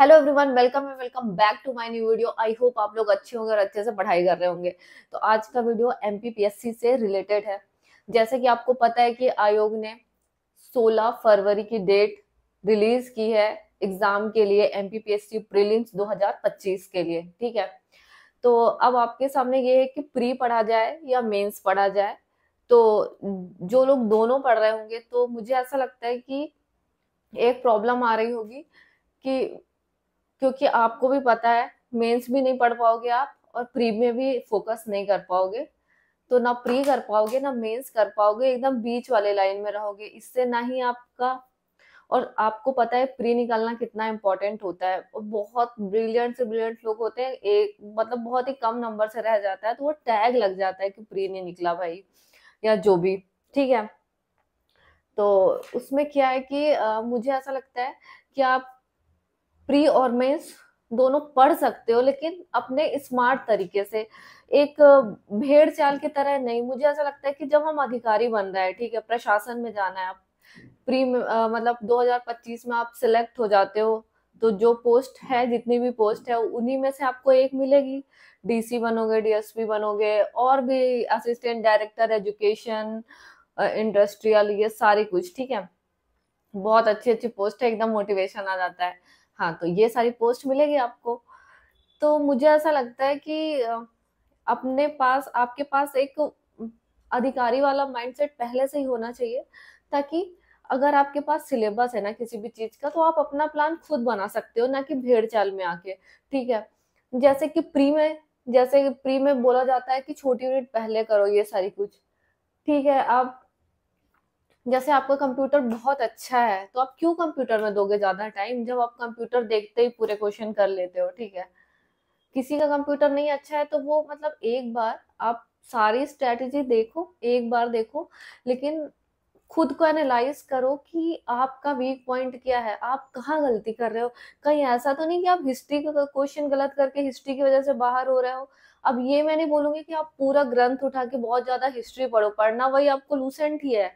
hello everyone welcome and welcome back to my new video I hope आप लोग अच्छे होंगे और अच्छे से पढ़ाई कर रहे होंगे तो आज का वीडियो एम से रिलेटेड है जैसे कि आपको पता है कि आयोग ने 16 फरवरी की डेट रिलीज की है एग्जाम के लिए एमपीपीएससी प्रीलिम्स 2025 के लिए ठीक है तो अब आपके सामने ये है कि प्री पढ़ा जाए या मेन्स पढ़ा जाए तो जो लोग दोनों पढ़ रहे होंगे तो मुझे ऐसा लगता है कि एक प्रॉब्लम आ रही होगी कि क्योंकि आपको भी पता है मेंस भी नहीं पढ़ पाओगे आप और प्री में भी फोकस नहीं कर पाओगे तो ना प्री कर पाओगे ना मेंस कर पाओगे एकदम बीच वाले लाइन में रहोगे इससे ना ही आपका और आपको पता है प्री निकालना कितना इम्पोर्टेंट होता है और बहुत ब्रिलियंट से ब्रिलियंट लोग होते हैं एक मतलब बहुत ही कम नंबर से रह जाता है तो वो टैग लग जाता है कि प्री नहीं निकला भाई या जो भी ठीक है तो उसमें क्या है कि आ, मुझे ऐसा लगता है कि आप प्री और मेंस दोनों पढ़ सकते हो लेकिन अपने स्मार्ट तरीके से एक भेड़ चाल की तरह नहीं मुझे ऐसा लगता है कि जब हम अधिकारी बन रहे हैं ठीक है प्रशासन में जाना है आप प्री मतलब 2025 में आप सिलेक्ट हो जाते हो तो जो पोस्ट है जितनी भी पोस्ट है उन्हीं में से आपको एक मिलेगी डीसी बनोगे डीएसपी बनोगे और भी असिस्टेंट डायरेक्टर एजुकेशन इंडस्ट्रियल ये सारी कुछ ठीक है बहुत अच्छी अच्छी पोस्ट है एकदम मोटिवेशन आ जाता है हाँ तो ये सारी पोस्ट मिलेगी आपको तो मुझे ऐसा लगता है कि अपने पास आपके पास एक अधिकारी वाला माइंडसेट पहले से ही होना चाहिए ताकि अगर आपके पास सिलेबस है ना किसी भी चीज का तो आप अपना प्लान खुद बना सकते हो ना कि भेड़ चाल में आके ठीक है जैसे कि प्री में जैसे प्री में बोला जाता है कि छोटी यूनिट पहले करो ये सारी कुछ ठीक है आप जैसे आपका कंप्यूटर बहुत अच्छा है तो आप क्यों कंप्यूटर में दोगे ज़्यादा टाइम जब आप कंप्यूटर देखते ही पूरे क्वेश्चन कर लेते हो ठीक है किसी का कंप्यूटर नहीं अच्छा है तो वो मतलब एक बार आप सारी स्ट्रेटजी देखो एक बार देखो लेकिन खुद को एनालाइज करो कि आपका वीक पॉइंट क्या है आप कहाँ गलती कर रहे हो कहीं ऐसा तो नहीं कि आप हिस्ट्री का क्वेश्चन गलत करके हिस्ट्री की वजह से बाहर हो रहे हो अब ये मैं नहीं बोलूंगी कि आप पूरा ग्रंथ उठा के बहुत ज़्यादा हिस्ट्री पढ़ो पढ़ना वही आपको लूसेंट ही है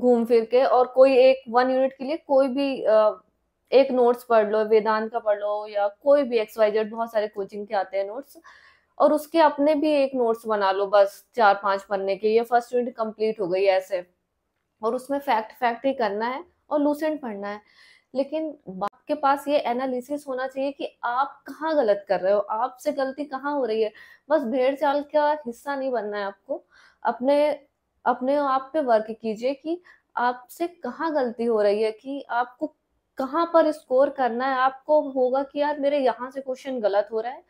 घूम फिर के और कोई एक वन यूनिट के लिए कोई भी एक नोट्स पढ़ लो वेदांत का पढ़ लो या कोई भी एक्स वाई जेड बहुत सारे कोचिंग के आते हैं नोट्स और उसके अपने भी एक नोट्स बना लो बस चार पांच पन्ने के ये फर्स्ट यूनिट कंप्लीट हो गई ऐसे और उसमें फैक्ट फैक्ट ही करना है और लूसेंट पढ़ना है लेकिन आपके पास ये एनालिसिस होना चाहिए कि आप कहाँ गलत कर रहे हो आपसे गलती कहाँ हो रही है बस भेड़ चाल का हिस्सा नहीं बनना है आपको अपने अपने आप पे वर्क कीजिए कि आपसे कहाँ गलती हो रही है कि आपको कहाँ पर स्कोर करना है आपको होगा कि यार मेरे यहाँ से क्वेश्चन गलत हो रहा है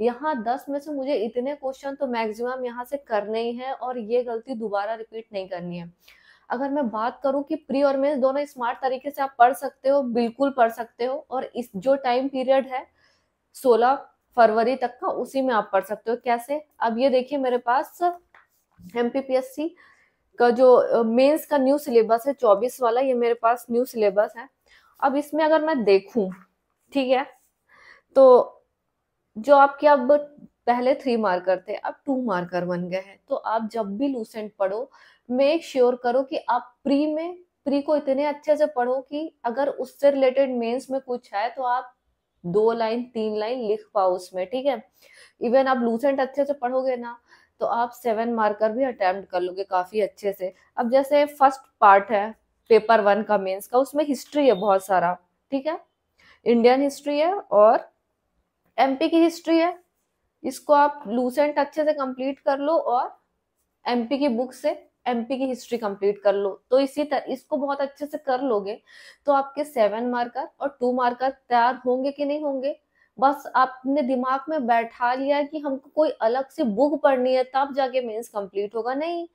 यहाँ दस में से मुझे इतने क्वेश्चन तो मैक्सिमम यहाँ से करने ही है और ये गलती दोबारा रिपीट नहीं करनी है अगर मैं बात करूं कि प्री और मेंस दोनों स्मार्ट तरीके से आप पढ़ सकते हो बिल्कुल पढ़ सकते हो और इस जो टाइम पीरियड है सोलह फरवरी तक का उसी में आप पढ़ सकते हो कैसे अब ये देखिए मेरे पास M P P S C का जो मेंस का न्यू सिलेबस है चौबीस वाला ये मेरे पास न्यू सिलेबस है अब इसमें अगर मैं देखूं ठीक है तो जो आपके अब पहले थ्री मार्कर थे अब टू मार्कर बन गए हैं तो आप जब भी लूसेंट पढ़ो मेक श्योर sure करो कि आप प्री में प्री को इतने अच्छे से पढ़ो कि अगर उससे रिलेटेड मेंस में कुछ है तो आप दो लाइन तीन लाइन लिख पाओ उसमें ठीक है इवन आप लूसेंट अच्छे से पढ़ोगे ना तो आप सेवन मार्कर भी अटेम्प्ट कर लोगे काफी अच्छे से अब जैसे फर्स्ट पार्ट है पेपर वन का मेंस का उसमें हिस्ट्री है बहुत सारा ठीक है इंडियन हिस्ट्री है और एमपी की हिस्ट्री है इसको आप लूसेंट अच्छे से कंप्लीट कर लो और एमपी की बुक से एमपी की हिस्ट्री कंप्लीट कर लो तो इसी तरह इसको बहुत अच्छे से कर लोगे तो आपके सेवन मार्कर और टू मार्कर तैयार होंगे कि नहीं होंगे बस आपने दिमाग में बैठा लिया कि हमको कोई अलग से बुक पढ़नी है तब जाके मेंस कंप्लीट होगा नहीं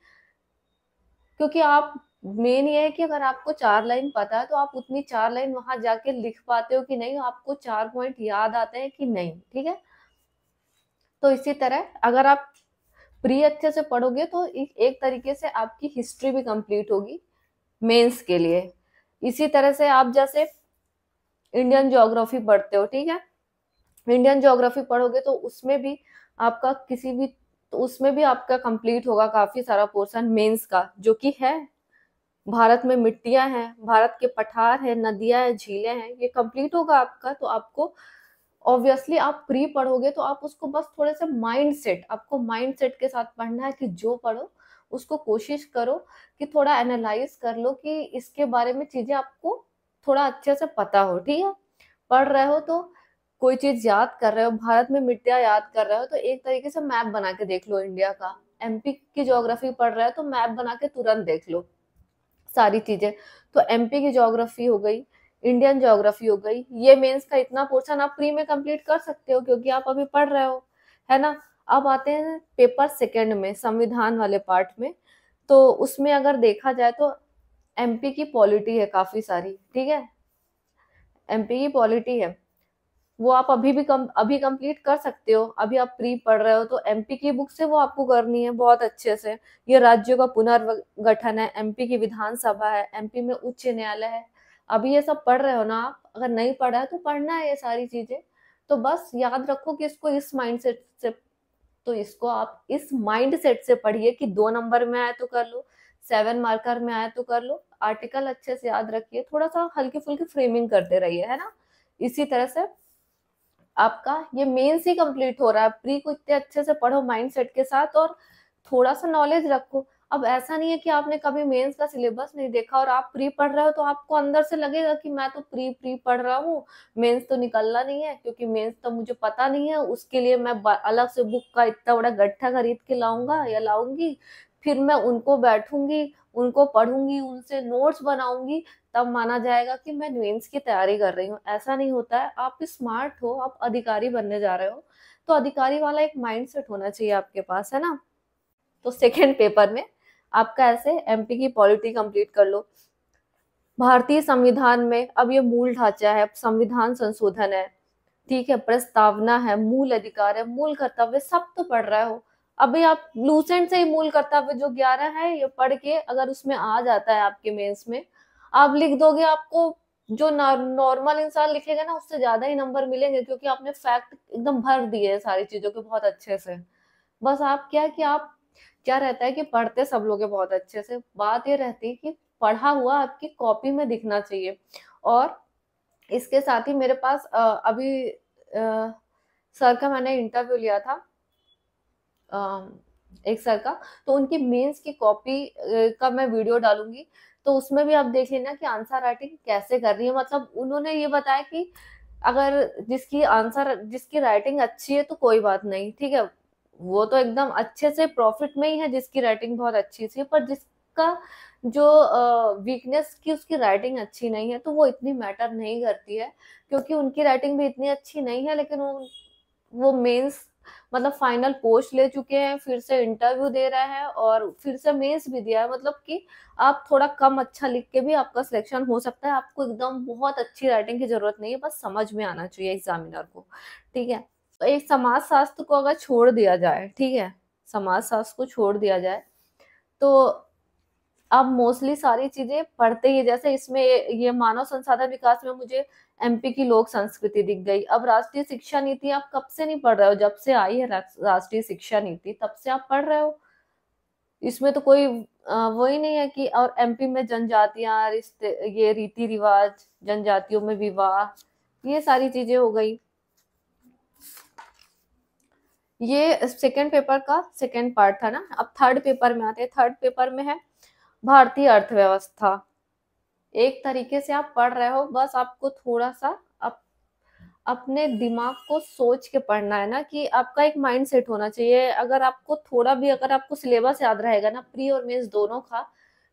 क्योंकि आप मेन ये है कि अगर आपको चार लाइन पता है तो आप उतनी चार लाइन वहां जाके लिख पाते हो कि नहीं आपको चार पॉइंट याद आते हैं कि नहीं ठीक है तो इसी तरह अगर आप प्री अच्छे से पढ़ोगे तो एक तरीके से आपकी हिस्ट्री भी कंप्लीट होगी मेंस के लिए इसी तरह से आप जैसे इंडियन ज्योग्राफी पढ़ते हो ठीक है इंडियन ज्योग्राफी पढ़ोगे तो उसमें भी आपका किसी भी तो उसमें भी आपका कंप्लीट होगा काफी सारा पोर्शन मेंस का जो कि है भारत में मिट्टियां हैं भारत के पठार है नदियां हैं झीलें हैं ये कंप्लीट होगा आपका तो आपको ऑब्वियसली आप प्री पढ़ोगे तो आप उसको बस थोड़े से माइंड सेट आपको माइंड सेट के साथ पढ़ना है कि जो पढ़ो उसको कोशिश करो कि थोड़ा एनालाइज कर लो कि इसके बारे में चीज़ें आपको थोड़ा अच्छे से पता हो ठीक है पढ़ रहे हो तो कोई चीज़ याद कर रहे हो भारत में मिट्टिया याद कर रहे हो तो एक तरीके से मैप बना के देख लो इंडिया का एमपी की ज्योग्राफी पढ़ रहे हो तो मैप बना के तुरंत देख लो सारी चीज़ें तो एमपी की ज्योग्राफी हो गई इंडियन ज्योग्राफी हो गई ये मेंस का इतना पोर्शन आप प्री में कंप्लीट कर सकते हो क्योंकि आप अभी पढ़ रहे हो है ना अब आते हैं पेपर सेकेंड में संविधान वाले पार्ट में तो उसमें अगर देखा जाए तो एमपी की पॉलिटी है काफ़ी सारी ठीक है एमपी की पॉलिटी है वो आप अभी भी कम अभी कंप्लीट कर सकते हो अभी आप प्री पढ़ रहे हो तो एमपी की बुक से वो आपको करनी है बहुत अच्छे से ये राज्यों का पुनर्गठन है एमपी की विधानसभा है एमपी में उच्च न्यायालय है अभी ये सब पढ़ रहे हो ना आप अगर नहीं पढ़ा है तो पढ़ना है ये सारी चीजें तो बस याद रखो कि इसको इस माइंड सेट से तो इसको आप इस माइंड सेट से पढ़िए कि दो नंबर में आए तो कर लो सेवन मार्कर में आए तो कर लो आर्टिकल अच्छे से याद रखिए थोड़ा सा हल्की फुल्की फ्रेमिंग करते रहिए है ना इसी तरह से आपका ये मेन्स ही कंप्लीट हो रहा है प्री को इतने अच्छे से पढ़ो माइंड सेट के साथ और थोड़ा सा नॉलेज रखो अब ऐसा नहीं है कि आपने कभी मेंस का सिलेबस नहीं देखा और आप प्री पढ़ रहे हो तो आपको अंदर से लगेगा कि मैं तो प्री प्री पढ़ रहा हूँ मेंस तो निकलना नहीं है क्योंकि मेंस तो मुझे पता नहीं है उसके लिए मैं अलग से बुक का इतना बड़ा गट्ठा खरीद के लाऊंगा या लाऊंगी फिर मैं उनको बैठूंगी उनको पढ़ूंगी उनसे नोट्स बनाऊंगी तब माना जाएगा कि मैं मेंस की तैयारी कर रही हूँ ऐसा नहीं होता है आप स्मार्ट हो आप अधिकारी बनने जा रहे हो तो अधिकारी वाला एक माइंडसेट होना चाहिए आपके पास है ना तो सेकेंड पेपर में आपका ऐसे एमपी की पॉलिटी कंप्लीट कर लो भारतीय संविधान में अब ये मूल ढांचा है संविधान संशोधन है ठीक है प्रस्तावना है मूल अधिकार है मूल कर्तव्य सब तो पढ़ रहे हो अभी आप लूसेंट से ही मूल कर्तव्य जो ग्यारह है ये पढ़ के अगर उसमें आ जाता है आपके मेंस में आप लिख दोगे आपको जो नॉर्मल इंसान लिखेगा ना उससे ज्यादा ही नंबर मिलेंगे क्योंकि आपने फैक्ट एकदम भर दिए है सारी चीजों के बहुत अच्छे से बस आप क्या कि आप क्या रहता है कि पढ़ते सब लोग बहुत अच्छे से बात ये रहती है कि पढ़ा हुआ आपकी कॉपी में दिखना चाहिए और इसके साथ ही मेरे पास अभी सर का मैंने इंटरव्यू लिया था एक सर का तो उनकी मेंस की कॉपी का मैं वीडियो डालूंगी तो उसमें भी आप देख लेना कि आंसर राइटिंग कैसे कर रही है मतलब उन्होंने ये बताया कि अगर जिसकी आंसर जिसकी राइटिंग अच्छी है तो कोई बात नहीं ठीक है वो तो एकदम अच्छे से प्रॉफिट में ही है जिसकी राइटिंग बहुत अच्छी थी पर जिसका जो वीकनेस की उसकी राइटिंग अच्छी नहीं है तो वो इतनी मैटर नहीं करती है क्योंकि उनकी राइटिंग भी इतनी अच्छी नहीं है लेकिन वो वो मेंस मतलब फाइनल पोस्ट ले चुके हैं फिर से इंटरव्यू दे रहे हैं और फिर से मेंस भी दिया है मतलब कि आप थोड़ा कम अच्छा लिख के भी आपका सिलेक्शन हो सकता है आपको एकदम बहुत अच्छी राइटिंग की जरूरत नहीं है बस समझ में आना चाहिए एग्जामिनर को ठीक है तो एक समाज शास्त्र को अगर छोड़ दिया जाए ठीक है समाज शास्त्र को छोड़ दिया जाए तो अब मोस्टली सारी चीजें पढ़ते ही जैसे इसमें ये मानव संसाधन विकास में मुझे एमपी की लोक संस्कृति दिख गई अब राष्ट्रीय शिक्षा नीति आप कब से नहीं पढ़ रहे हो जब से आई है राष्ट्रीय शिक्षा नीति तब से आप पढ़ रहे हो इसमें तो कोई वो ही नहीं है कि और एमपी में जनजातियां रिश्ते ये रीति रिवाज जनजातियों में विवाह ये सारी चीजें हो गई ये सेकेंड पेपर का सेकेंड पार्ट था ना अब थर्ड पेपर में आते हैं थर्ड पेपर में है भारतीय अर्थव्यवस्था एक तरीके से आप पढ़ रहे हो बस आपको थोड़ा सा आप अपने दिमाग को सोच के पढ़ना है ना कि आपका एक माइंड सेट होना चाहिए अगर आपको थोड़ा भी अगर आपको सिलेबस याद रहेगा ना प्री और मेन्स दोनों का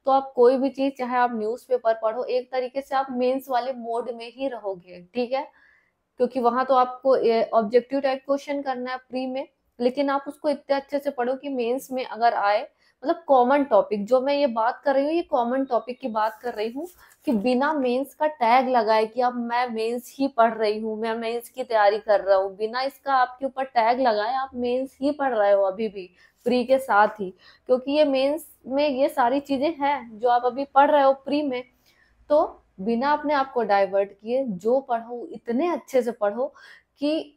तो आप कोई भी चीज चाहे आप न्यूज़पेपर पढ़ो एक तरीके से आप मेंस वाले मोड में ही रहोगे ठीक है क्योंकि वहां तो आपको ऑब्जेक्टिव टाइप क्वेश्चन करना है प्री में लेकिन आप उसको इतने अच्छे से पढ़ो कि मेंस में अगर आए मतलब कॉमन टॉपिक जो मैं ये बात कर रही हूँ ये कॉमन टॉपिक की बात कर रही हूँ कि बिना मेंस का टैग लगाए कि अब मैं मेंस ही पढ़ रही हूँ मैं मेंस की तैयारी कर रहा हूँ बिना इसका आपके ऊपर टैग लगाए आप मेंस ही पढ़ रहे हो अभी भी प्री के साथ ही क्योंकि ये मेंस में ये सारी चीजें हैं जो आप अभी पढ़ रहे हो प्री में तो बिना अपने आप को डाइवर्ट किए जो पढ़ो इतने अच्छे से पढ़ो कि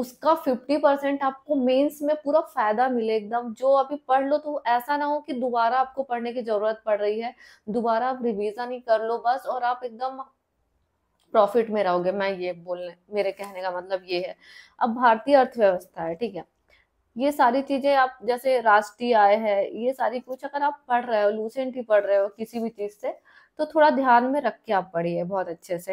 उसका फिफ्टी परसेंट आपको मेंस में पूरा फायदा मिले एकदम जो अभी पढ़ लो तो ऐसा ना हो कि दोबारा आपको पढ़ने की जरूरत पड़ रही है दोबारा आप रिविजन ही कर लो बस और आप एकदम प्रॉफिट में रहोगे मैं ये बोलने मेरे कहने का मतलब ये है अब भारतीय अर्थव्यवस्था है ठीक है ये सारी चीजें आप जैसे राष्ट्रीय आय है ये सारी कुछ अगर आप पढ़ रहे हो लूसेंट ही पढ़ रहे हो किसी भी चीज से तो थोड़ा ध्यान में रख के आप पढ़िए बहुत अच्छे से